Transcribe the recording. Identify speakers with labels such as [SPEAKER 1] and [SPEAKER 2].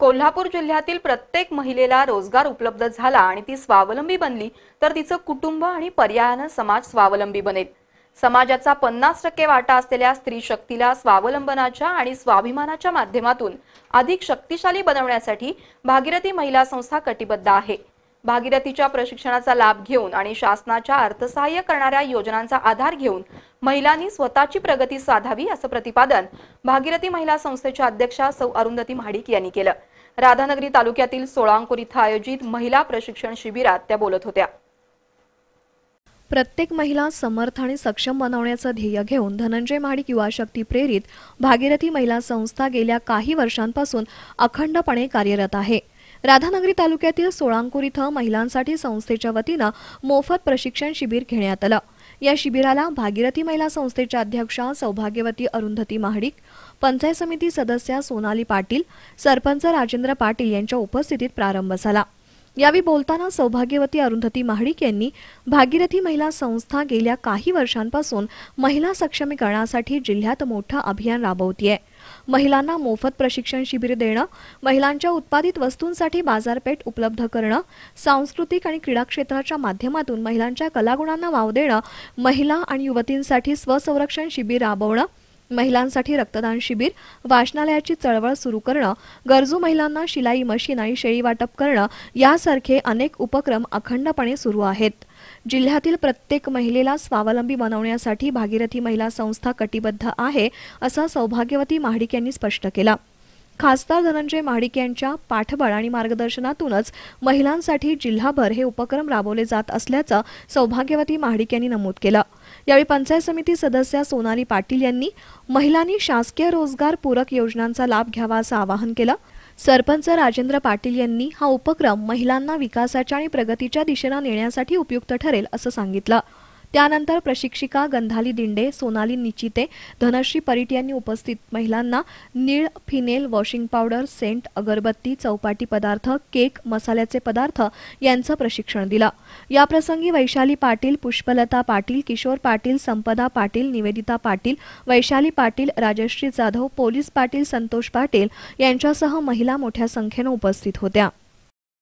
[SPEAKER 1] कोल्हापूर जिल्ह्यातील प्रत्येक महिलेला रोजगार उपलब्ध झाला आणि ती स्वावलंबी बनली तर तिचं कुटुंब आणि पर्यायानं समाज स्वावलंबी बनेल समाजाचा पन्नास टक्के वाटा असलेल्या स्त्री शक्तीला स्वावलंबनाच्या आणि स्वाभिमानाच्या माध्यमातून अधिक शक्तिशाली बनवण्यासाठी भागीरथी महिला संस्था कटिबद्ध आहे भागीरथीच्या प्रशिक्षणाचा लाभ घेऊन आणि शासनाच्या अर्थसहाय्य करणाऱ्या योजनांचा आधार घेऊन महिलांनी स्वतःची प्रगती साधावी असं प्रतिपादन भागीरथी महिला संस्थेच्या अध्यक्षा सौ अरुंधती महाडिक यांनी केलं राधानगरी तालुक्यातील सोळांकूर इथं आयोजित महिला प्रशिक्षण शिबिरात त्या बोलत होत्या
[SPEAKER 2] प्रत्येक महिला समर्थ आणि सक्षम बनवण्याचं ध्येय घेऊन धनंजय महाडिक युवा शक्ती प्रेरित भागीरथी महिला संस्था गेल्या काही वर्षांपासून अखंडपणे कार्यरत आहे राधानगरी तालुक्यातील सोळांकूर इथं महिलांसाठी संस्थेच्या वतीनं मोफत प्रशिक्षण शिबिर घेण्यात आलं या शिबिराला भागीरथी महिला संस्थेच्या अध्यक्षा सौभाग्यवती अरुंधती महाडिक पंचायत समिती सदस्या सोनाली पाटील सरपंच राजेंद्र पाटील यांच्या उपस्थितीत प्रारंभ झाला यावेळी बोलताना सौभाग्यवती अरुंधती महाडिक यांनी भागीरथी महिला संस्था गेल्या काही वर्षांपासून महिला सक्षमीकरणासाठी जिल्ह्यात मोठं अभियान राबवतीये महिलांना मोफत प्रशिक्षण शिबिर देणं महिलांच्या उत्पादित वस्तूंसाठी बाजारपेठ उपलब्ध करणं सांस्कृतिक आणि क्रीडा क्षेत्राच्या माध्यमातून महिलांच्या कलागुणांना वाव देणं महिला आणि युवतींसाठी स्वसंरक्षण शिबिर राबवणं महिलांसाठी रक्तदान शिबिर वाचनालयाची चळवळ सुरू करणं गरजू महिलांना शिलाई मशीन आणि शेळी वाटप करणं यासारखे अनेक उपक्रम अखंडपणे सुरू आहेत जिल्ह्यातील प्रत्येक महिलेला स्वावलंबी बनवण्यासाठी भागीरथी महिला संस्था कटिबद्ध आहे असं सौभाग्यवती महाडिक यांनी स्पष्ट केलं खासदार धनंजय महाडिक यांच्या पाठबळ आणि मार्गदर्शनातूनच महिलांसाठी जिल्हाभर हे उपक्रम राबवले जात असल्याचं सौभाग्यवती महाडिक यांनी नमूद केलं यावेळी पंचायत समिती सदस्या सोनाली पाटील यांनी महिलांनी शासकीय रोजगार पूरक योजनांचा लाभ घ्यावा असं आवाहन केलं सरपंच राजेंद्र पाटील यांनी हा उपक्रम महिलांना विकासाच्या आणि प्रगतीच्या दिशेनं नेण्यासाठी उपयुक्त ठरेल असं सांगितलं त्यानंतर प्रशिक्षिका गंधाली दिंडे सोनाली निचिते धनश्री परीट यांनी उपस्थित महिलांना नीळ फिनेल वॉशिंग पावडर सेंट अगरबत्ती चौपाटी पदार्थ केक मसाल्याचे पदार्थ यांचं प्रशिक्षण दिलं याप्रसंगी वैशाली पाटील पुष्पलता पाटील किशोर पाटील संपदा पाटील निवेदिता पाटील वैशाली पाटील राजश्री जाधव पोलीस पाटील संतोष पाटील यांच्यासह महिला मोठ्या संख्येनं उपस्थित होत्या